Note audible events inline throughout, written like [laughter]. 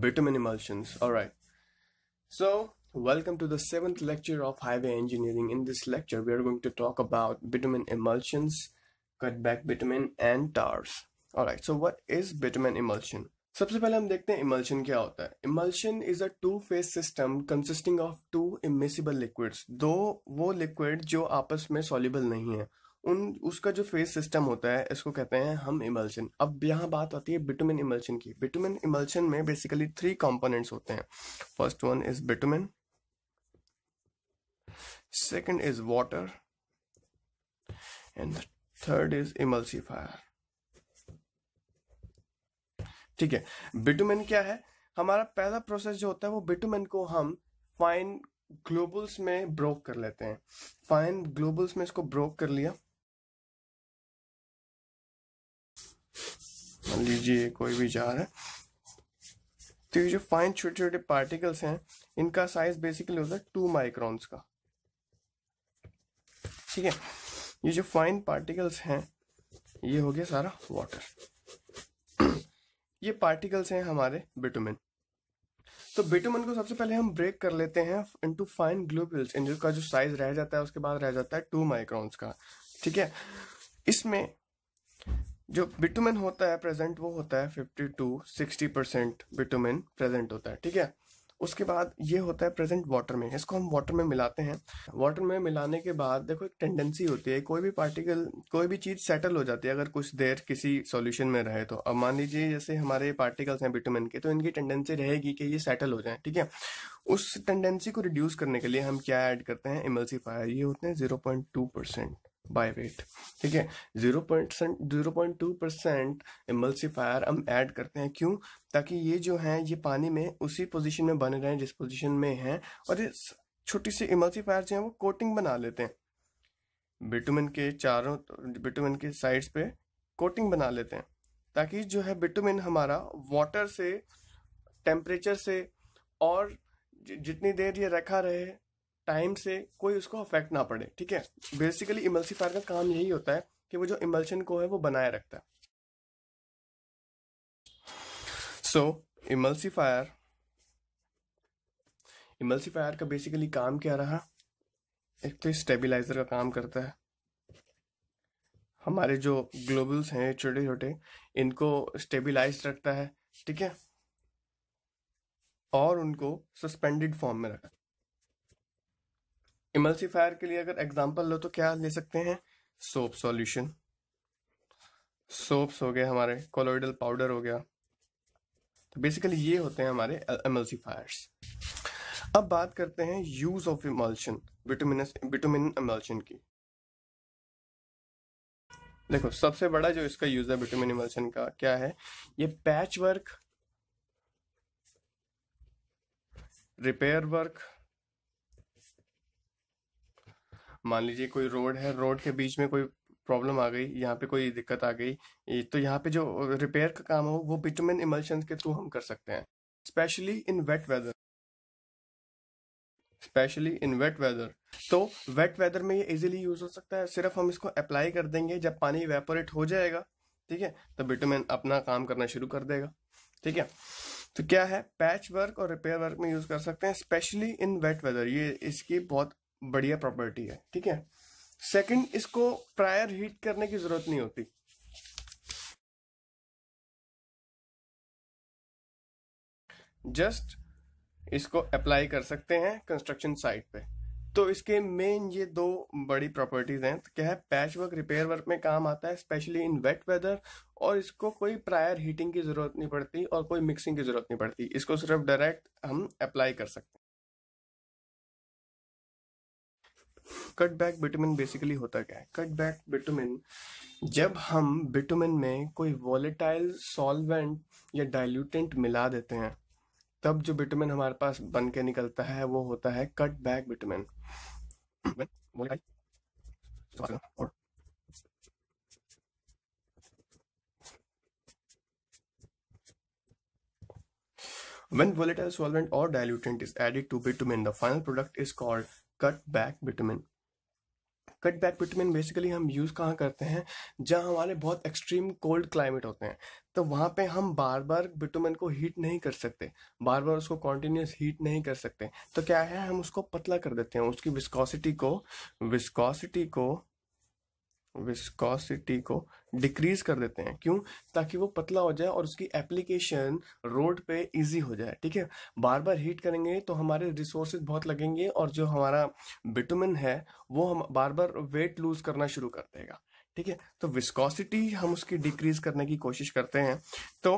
bitumen emulsions all right so welcome to the seventh lecture of highway engineering in this lecture we are going to talk about bitumen emulsions cutback bitumen and tars all right so what is bitumen emulsion सबसे पहले हम देखते हैं emulsion क्या होता है emulsion is a two phase system consisting of two immiscible liquids दो वो लिक्विड जो आपस में सॉल्यूबल नहीं है उन उसका जो फेस सिस्टम होता है इसको कहते हैं हम इमल्शन अब यहाँ बात आती है बिटुमिन इमल्शन की बिटुमिन इमल्शन में बेसिकली थ्री कंपोनेंट्स होते हैं first one is bitumen second is water and third is emulsifier ठीक है बिटुमिन क्या है हमारा पहला प्रोसेस जो होता है वो बिटुमिन को हम फाइन ग्लोबल्स में ब्रोक कर लेते हैं फाइन ग्लोबल्स में इसको ब्रोक कर लिया मान लीजिए कोई भी जार है तो ये जो फाइन छोटे छोटे पार्टिकल्स हैं इनका साइज बेसिकली होता है टू माइक्रॉन्स का ठीक है ये जो फाइन पार्टिकल्स हैं ये हो गया सारा वाटर ये पार्टिकल्स हैं हमारे बिटुमिन तो बिटुमिन को सबसे पहले हम ब्रेक कर लेते हैं इनटू फाइन इन इनका जो साइज रह जाता है उसके बाद रह जाता है टू माइक्रॉन्स का ठीक है इसमें जो बिटुमेन होता है प्रेजेंट वो होता है fifty to sixty percent bitumen present होता है ठीक है उसके बाद ये होता है प्रेजेंट वाटर में इसको हम वाटर में मिलाते हैं वाटर में मिलाने के बाद देखो एक टेंडेंसी होती है कोई भी पार्टिकल कोई भी चीज़ सेटल हो जाती है अगर कुछ देर किसी सॉल्यूशन में रहे तो अब मान लीजिए जैसे हमारे पार्टिकल्स हैं बिटुमेन के तो इनकी टेंडेंसी रहेगी कि ये सेटल हो जाए ठीक है उस टेंडेंसी को रिड्यूस करने के लिए हम क्या ऐड करते हैं इमल्सीफायर ये होते हैं zero point two percent by weight ठीक है zero point zero point two percent emulsifier हम ऐड करते हैं क्यों ताकि ये जो है ये पानी में उसी पोजीशन में बने रहें जिस पोजीशन में हैं और ये छोटी सी एमल्सीफायर जो है वो कोटिंग बना लेते हैं बिटुमिन के चारों बिटुमिन के साइड्स पे कोटिंग बना लेते हैं ताकि जो है बिटुमिन हमारा वाटर से टेम्परेचर से और जितनी देर ये रखा रहे टाइम से कोई उसको अफेक्ट ना पड़े ठीक है बेसिकली इमल्सीफायर का काम यही होता है कि वो जो इमल्शन को है वो बनाए रखता है सो इमल्सीफायर इमल्सीफायर का बेसिकली काम क्या रहा एक तो स्टेबिलाईजर का काम करता है हमारे जो ग्लोबल्स हैं छोटे छोटे इनको स्टेबिलाईज रखता है ठीक है और उनको सस्पेंडेड फॉर्म में रखता है इमल्सीफायर के लिए अगर एग्जांपल लो तो क्या ले सकते हैं सोप सॉल्यूशन सोप्स हो गए हमारे कोलोइडल पाउडर हो गया तो बेसिकली ये होते हैं हमारे एमल्सीफायर्स e- अब बात करते हैं use of emulsion bitumen emulsion की देखो सबसे बड़ा जो इसका यूज है विटामिन इमल्शन का क्या है ये पैच वर्क रिपेयर वर्क मान लीजिए कोई रोड है रोड के बीच में कोई प्रॉब्लम आ गई यहाँ पे कोई दिक्कत आ गई तो यहाँ पे जो रिपेयर का काम हो वो बिटुमिन इमल्शन के थ्रू हम कर सकते हैं specially in wet weather specially in wet weather तो वेट वेदर में ये इजीली यूज हो सकता है सिर्फ हम इसको अप्लाई कर देंगे जब पानी वेपोरेट हो जाएगा ठीक है तो बिटुमिन अपना काम करना शुरू कर देगा ठीक है तो क्या है पैच वर्क और रिपेयर वर्क में यूज कर सकते हैं स्पेशली इन वेट वेदर ये इसकी बहुत बढ़िया प्रॉपर्टी है ठीक है सेकंड इसको प्रायर हीट करने की जरूरत नहीं होती जस्ट इसको अप्लाई कर सकते हैं कंस्ट्रक्शन साइट पे तो इसके मेन ये दो बड़ी प्रॉपर्टीज हैं तो क्या है पैच वर्क रिपेयर वर्क में काम आता है स्पेशली इन वेट वेदर और इसको कोई प्रायर हीटिंग की ज़रूरत नहीं पड़ती और कोई मिक्सिंग की ज़रूरत नहीं पड़ती इसको सिर्फ डायरेक्ट हम अप्लाई कर सकते हैं कट बैक बिटुमिन बेसिकली होता क्या है कट बैक बिटुमिन जब हम बिटुमिन में कोई वॉलेटाइल सॉल्वेंट या डाइल्यूटेंट मिला देते हैं तब जो बिटुमिन हमारे पास बन के निकलता है वो होता है cut back bitumen When volatile solvent or dilutant is added to bitumen, the final product is called cutback bitumen cutback bitumen basically हम यूज़ कहाँ करते हैं जहाँ हमारे बहुत एक्सट्रीम कोल्ड क्लाइमेट होते हैं तो वहाँ पे हम बार बार विटामिन को हीट नहीं कर सकते बार बार उसको कॉन्टीन्यूस हीट नहीं कर सकते तो क्या है हम उसको पतला कर देते हैं उसकी विस्कोसिटी को विस्कोसिटी को विस्कोसिटी को डिक्रीज कर देते हैं क्यों ताकि वो पतला हो जाए और उसकी एप्लीकेशन रोड पे इजी हो जाए ठीक है बार बार हीट करेंगे तो हमारे रिसोर्सेज बहुत लगेंगे और जो हमारा बिटुमिन है वो हम बार बार वेट लूज करना शुरू कर देगा ठीक है तो विस्कोसिटी हम उसकी डिक्रीज करने की कोशिश करते हैं तो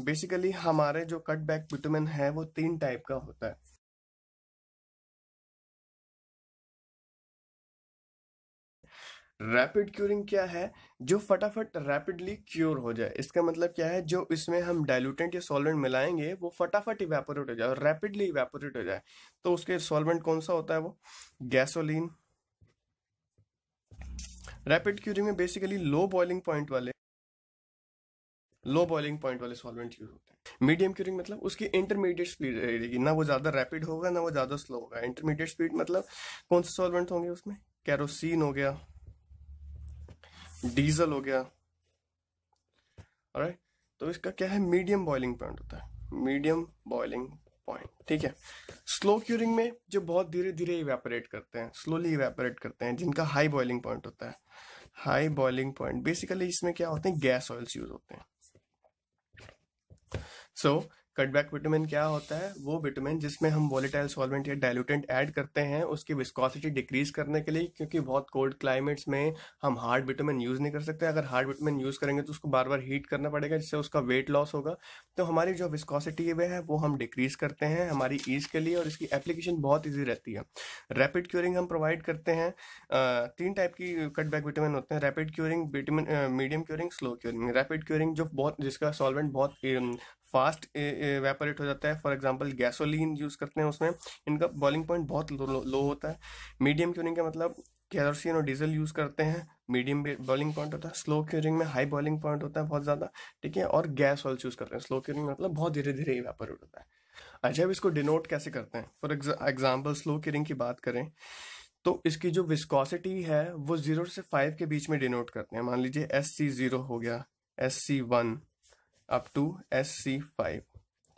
बेसिकली हमारे जो कट बैक बिटुमिन है वो तीन टाइप का होता है रैपिड क्यूरिंग क्या है जो फटाफट रैपिडली क्योर हो जाए इसका मतलब क्या है जो इसमें हम डाइल्यूटेंट या सॉल्वेंट मिलाएंगे वो फटाफट इवेपोरेट हो जाए और रैपिडली इवेपोरेट हो जाए तो उसके सॉल्वेंट कौन सा होता है वो गैसोलीन रैपिड क्यूरिंग में बेसिकली लो बॉइलिंग पॉइंट वाले लो बॉइलिंग पॉइंट वाले सॉल्वेंट यूज होते हैं मीडियम क्यूरिंग मतलब उसकी इंटरमीडिएट स्पीड रहेगी ना वो ज़्यादा रैपिड होगा ना वो ज़्यादा स्लो होगा इंटरमीडिएट स्पीड मतलब कौन से सॉल्वेंट होंगे उसमें कैरोसिन हो गया डीजल हो गया राइट तो इसका क्या है मीडियम बॉइलिंग पॉइंट होता है मीडियम बॉइलिंग पॉइंट ठीक है स्लो क्यूरिंग में जो बहुत धीरे धीरे इवेपोरेट करते हैं स्लोली इवेपोरेट करते हैं जिनका हाई बॉइलिंग पॉइंट होता है हाई बॉइलिंग पॉइंट बेसिकली इसमें क्या होते हैं गैस ऑयल्स यूज होते हैं सो so, कटबैक विटामिन क्या होता है वो विटामिन जिसमें हम वॉलीटाइल सॉल्वेंट या डाइल्यूटेंट ऐड करते हैं उसकी विस्कोसिटी डिक्रीज करने के लिए क्योंकि बहुत कोल्ड क्लाइमेट्स में हम हार्ड विटामिन यूज़ नहीं कर सकते अगर हार्ड विटामिन यूज़ करेंगे तो उसको बार बार हीट करना पड़ेगा जिससे उसका वेट लॉस होगा तो हमारी जो विस्कॉसिटी वह है वो हम डिक्रीज़ करते हैं हमारी ईज के लिए और इसकी एप्लीकेशन बहुत ईजी रहती है रैपिड क्योरिंग हम प्रोवाइड करते हैं तीन टाइप की कटबैक विटामिन होते हैं rapid curing bitumen medium curing slow curing rapid curing जो बहुत जिसका सॉल्वेंट बहुत फास्ट वेपरेट हो जाता है फॉर एग्जाम्पल गैसोलीन यूज़ करते हैं उसमें इनका बॉइलिंग पॉइंट बहुत लो, लो, लो होता है मीडियम क्यूरिंग का मतलब कैरोसिन और डीजल यूज़ करते हैं मीडियम बॉइलिंग पॉइंट होता है स्लो क्यूरिंग में हाई बॉइलिंग पॉइंट होता है बहुत ज़्यादा ठीक है और गैस ऑयल यूज़ करते हैं स्लो क्यूरिंग मतलब बहुत धीरे धीरे वेपरेट होता है अच्छा अब इसको डिनोट कैसे करते हैं फॉर एग्जाम्पल स्लो क्यूरिंग की बात करें तो इसकी जो विस्कोसिटी है वो ज़ीरो से फाइव के बीच में डिनोट करते हैं मान लीजिए एस सी ज़ीरो हो गया S C one up to S C five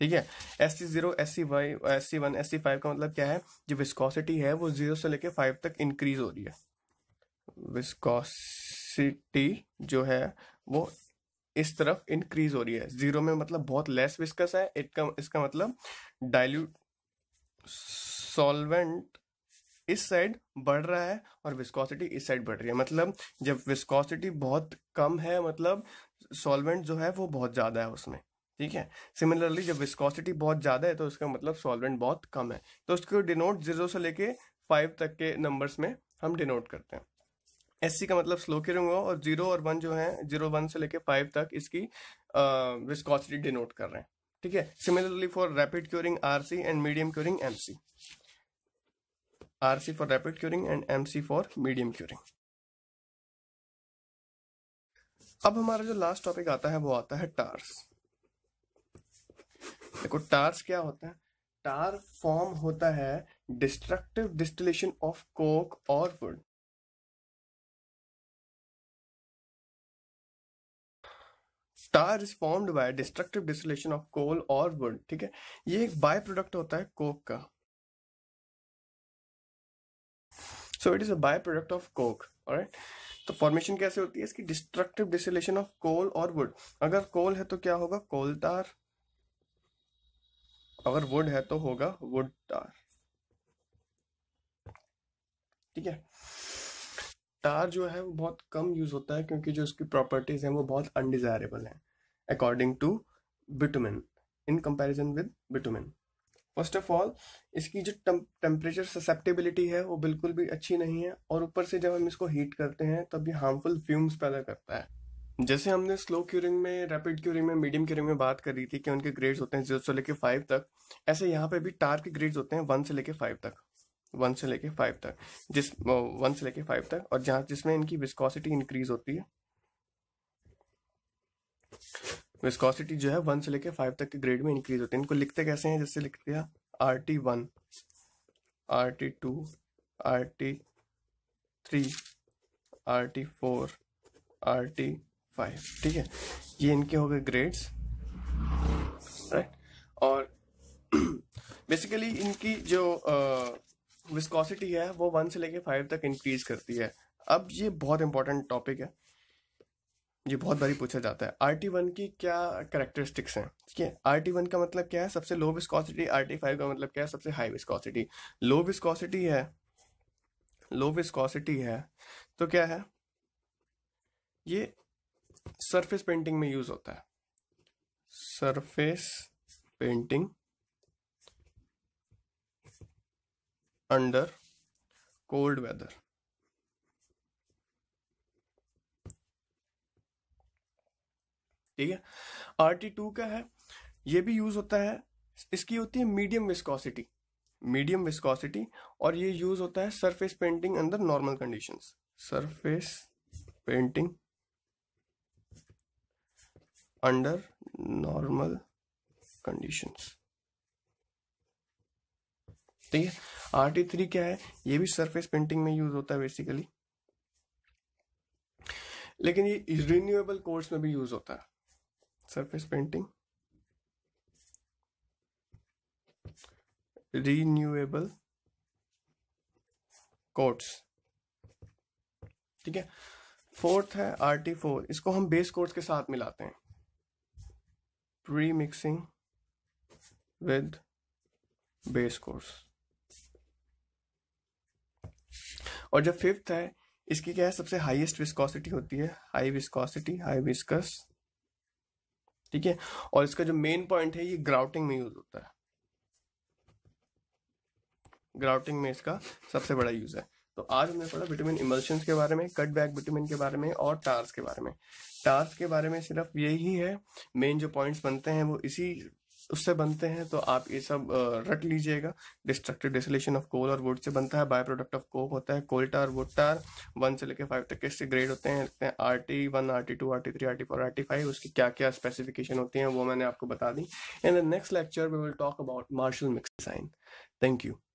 ठीक है S C zero S C Y S C one S C five का मतलब क्या है जो विस्कोसिटी है वो जीरो से लेके फाइव तक इंक्रीज हो रही है विस्कोसिटी जो है वो इस तरफ इंक्रीज हो रही है जीरो में मतलब बहुत लेस विस्कस है का इसका मतलब डाइल्यूट सॉल्वेंट इस साइड बढ़ रहा है और विस्कोसिटी इस साइड बढ़ रही है मतलब जब विस्कोसिटी बहुत कम है मतलब सॉल्वेंट जो है वो बहुत ज़्यादा है उसमें ठीक है सिमिलरली जब विस्कोसिटी बहुत ज़्यादा है तो उसका मतलब सॉल्वेंट बहुत कम है तो उसको डिनोट जीरो से लेके फाइव तक के नंबर्स में हम डिनोट करते हैं एस का मतलब स्लो के होगा और जीरो और वन जो है जीरो वन से लेके फाइव तक इसकी विस्कॉसिटी डिनोट कर रहे हैं ठीक है similarly for rapid curing R C and medium curing M C R C for rapid curing and M C for medium curing अब हमारा जो लास्ट टॉपिक आता है वो आता है टार्स देखो टार्स क्या होता है टार फॉर्म होता है डिस्ट्रक्टिव डिस्टिलेशन ऑफ कोक और wood tar is formed by destructive distillation of coal और वुड ठीक है ये एक बाय प्रोडक्ट होता है कोक का so it is a by product of coke और तो फॉर्मेशन कैसे होती है इसकी डिस्ट्रक्टिव डिसलेशन ऑफ कोल और वुड अगर कोल है तो क्या होगा कोल तार अगर वुड है तो होगा वुड तार ठीक है तार जो है वो बहुत कम यूज होता है क्योंकि जो उसकी प्रॉपर्टीज हैं वो बहुत अनडिजायरेबल हैं according to bitumen in comparison with bitumen first of all इसकी जो टेम्परेचर ससेप्टेबिलिटी है वो बिल्कुल भी अच्छी नहीं है और ऊपर से जब हम इसको हीट करते हैं तब ये हार्मफुल फ्यूम्स पैदा करता है जैसे हमने स्लो क्यूरिंग में रैपिड क्यूरिंग में मीडियम क्यूरिंग में बात करी थी कि उनके ग्रेड्स होते हैं जीरो से लेके फाइव तक ऐसे यहाँ पे भी टार के ग्रेड्स होते हैं वन से लेके फाइव तक वन से लेके फाइव तक जिस वन से लेके फाइव तक और जहाँ जिसमें इनकी विस्कोसिटी इंक्रीज होती है विस्कोसिटी जो है वन से लेके फाइव तक के ग्रेड में इंक्रीज होते हैं इनको लिखते कैसे हैं जैसे लिखते हैं R T one R T two R T three R T four R T five ठीक है ये इनके हो गए ग्रेड्स राइट और बेसिकली [clears throat] इनकी जो विस्कोसिटी है वो वन से लेके फाइव तक इंक्रीज करती है अब ये बहुत इंपॉर्टेंट टॉपिक है ये बहुत बारी पूछा जाता है आर टी वन की क्या करेक्टरिस्टिक्स हैं ठीक है आर टी वन का मतलब क्या है सबसे low viscosity R T five का मतलब क्या है सबसे हाई विस्कॉसिटी लो विस्कॉसिटी है लो विस्कॉसिटी है तो क्या है ये सरफेस पेंटिंग में यूज होता है surface painting under cold weather ठीक है आर टी टू का है ये भी यूज़ होता है इसकी होती है मीडियम विस्कोसिटी मीडियम विस्कोसिटी और ये यूज़ होता है सरफेस पेंटिंग अंदर normal condition surface painting under normal conditions ठीक है आर टी थ्री क्या है ये भी सरफेस पेंटिंग में यूज होता है बेसिकली लेकिन ये रिन्यूएबल कोर्स में भी यूज होता है सरफेस पेंटिंग रीन्यूएबल कोट्स ठीक है फोर्थ है आर टी फोर इसको हम बेस कोर्स के साथ मिलाते हैं premixing with base course और जब फिफ्थ है इसकी क्या है सबसे हाईएस्ट विस्कोसिटी होती है हाई विस्कोसिटी हाई विस्कस ठीक है और इसका जो मेन पॉइंट है ये ग्राउटिंग में यूज होता है ग्राउटिंग में इसका सबसे बड़ा यूज है तो आज हमने पढ़ा विटामिन इमल्शन के बारे में कट बैक विटामिन के बारे में और टार्स के बारे में टार्स के बारे में सिर्फ यही है मेन जो पॉइंट्स बनते हैं वो इसी उससे बनते हैं तो आप ये सब रट लीजिएगा डिस्ट्रक्टिव डिसलेशन ऑफ कोल और वुड से बनता है बाय प्रोडक्ट ऑफ कोक होता है कोल टार वुड टार वन से लेकर फाइव तक के ग्रेड होते हैं लिखते हैं R T one R T two R T three R T four R T five उसकी क्या क्या स्पेसिफिकेशन होती हैं वो मैंने आपको बता दी in the next lecture we will talk about Marshall mix design thank you